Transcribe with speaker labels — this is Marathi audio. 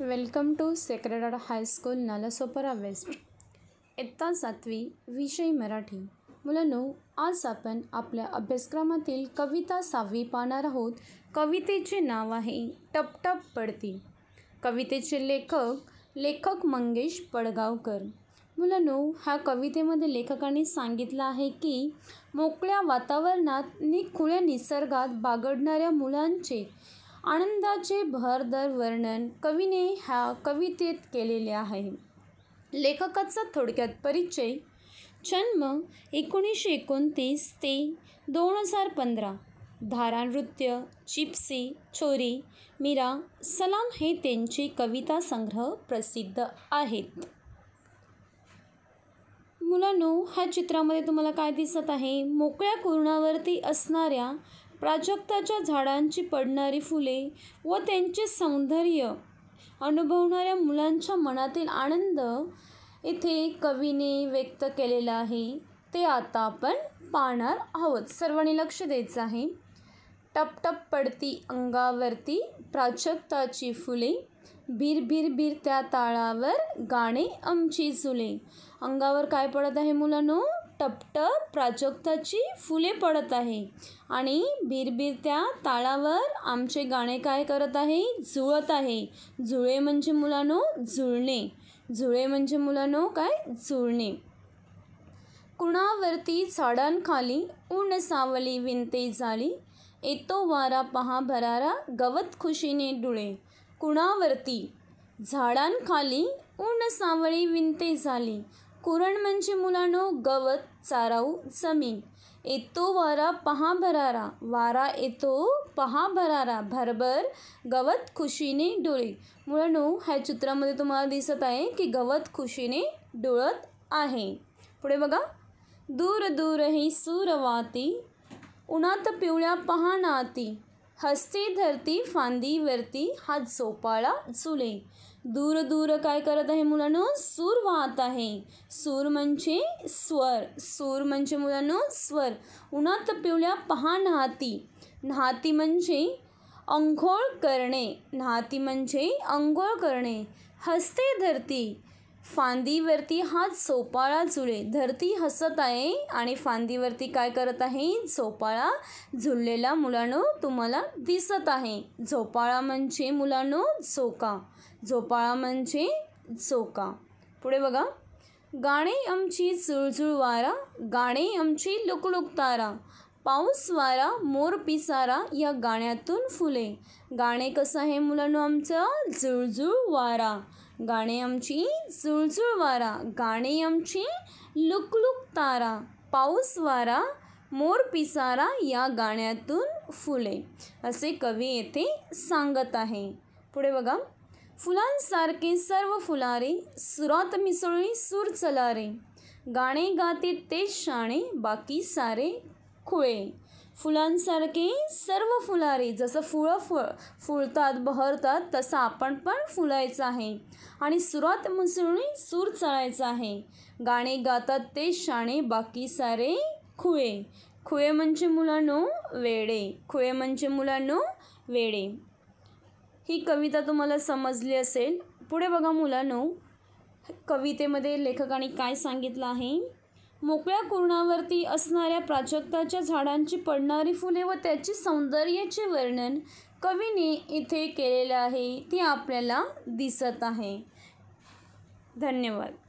Speaker 1: welcome to Sacred High School School West इत्ता सातवी विषय मराठी मुलांनो आज आपण आपल्या अभ्यासक्रमातील कविता सहावी पाहणार आहोत कवितेचे नाव आहे टप टप पडती कवितेचे लेखक लेखक मंगेश पडगावकर मुलांनो ह्या कवितेमध्ये लेखकाने सांगितलं आहे की मोकळ्या वातावरणात नि निसर्गात बागडणाऱ्या मुलांचे आनंदाचे भरदर वर्णन कवीने ह्या कवितेत केलेले आहे लेखकाचा थोडक्यात परिचय जन्म एकोणीसशे एकोणतीस ते दोन हजार पंधरा धारा नृत्य चिप्सी चोरी मीरा सलाम हे त्यांचे कविता संग्रह प्रसिद्ध आहेत मुलांनो ह्या चित्रामध्ये तुम्हाला काय दिसत आहे मोकळ्या कुरणावरती असणाऱ्या प्राजक्ताच्या झाडांची पडणारी फुले व त्यांचे सौंदर्य अनुभवणाऱ्या मुलांच्या मनातील आनंद इथे कवीने व्यक्त केलेला आहे ते आता आपण पाहणार आहोत सर्वांनी लक्ष द्यायचं आहे टप टप पडती अंगावरती प्राजक्ताची फुले भीर भीर भीर त्या ताळावर गाणे आमची झुले अंगावर काय पडत आहे मुलांनो टपटप प्राजक्ताची फुले पडत आहे आणि बिरबिरत्या ताळावर आमचे गाणे काय करत आहे जुळत आहे जुळे म्हणजे मुलांनो जुळणे जुळे म्हणजे मुलांनो काय जुळणे कुणावरती झाडांखाली ऊन सावली विनते झाली येतो वारा पहा भरारा गवत खुशीने डुळे कुणावरती झाडांखाली ऊन सावळी विनते झाली कुरण म्हणजे मुलांनो गवत चाराऊ जमीन येतो वारा पहा भरारा वारा येतो पहा भरारा भरभर गवत खुशीने डोळे मुलांनो ह्या चित्रामध्ये तुम्हाला दिसत आहे की गवत खुशीने डोळत आहे पुढे बघा दूर दूर ही सूरवाती उन्हात पिवळ्या नाती हस्ती धरती फांदीवरती हा झोपाळा झुले दूर दूर काय करत आहे मुलांनो सूर वाहत आहे सूर म्हणजे स्वर सूर म्हणजे मुलांनो स्वर उन्हात पिवल्या पहा नाहाती न्हाती म्हणजे अंघोळ करणे न्हाती म्हणजे अंघोळ करणे हसते धरती फांदीवरती हा झोपाळा झुळे धरती हसत आहे आणि फांदीवरती काय करत आहे झोपाळा झुळलेला मुलांनो तुम्हाला दिसत आहे झोपाळा म्हणजे मुलांनो झोका झोपाळा म्हणजे झोका पुढे बघा गाणे आमची चुळचुळ वारा गाणे आमची तारा पाऊसवारा मोर पिसारा या गाण्यातून फुले गाणे कसं आहे मुलांनो आमचं जुळजुळ वारा गाणे आमची जुळजुळ वारा गाणे आमची लुकलुक तारा पाऊस वारा मोर पिसारा या गाण्यातून फुले असे कवी येथे सांगत आहे पुढे बघा फुलांसारखे सर्व फुलारे सुरात मिसळी सूर चलारे गाणे गाते ते शाणे बाकी सारे खुळे फुलांसारखे सर्व फुलारे जसं फुळं फुळ फुलतात बहरतात तसं आपण पण फुलायचं आहे आणि सुरात मिसळून सूर चळायचा आहे गाणे गातात ते शाणे बाकी सारे खुळे खुळे म्हणजे मुलांनो वेडे खुळे म्हणजे मुलांनो वेडे ही कविता तुम्हाला समजली असेल पुढे बघा मुलांनो कवितेमध्ये लेखकाने काय सांगितलं आहे मोकळ्या कुरणावरती असणाऱ्या प्राजक्ताच्या झाडांची पडणारी फुले व त्याची सौंदर्याचे वर्णन कवीने इथे केलेलं आहे ती आपल्याला दिसत आहे धन्यवाद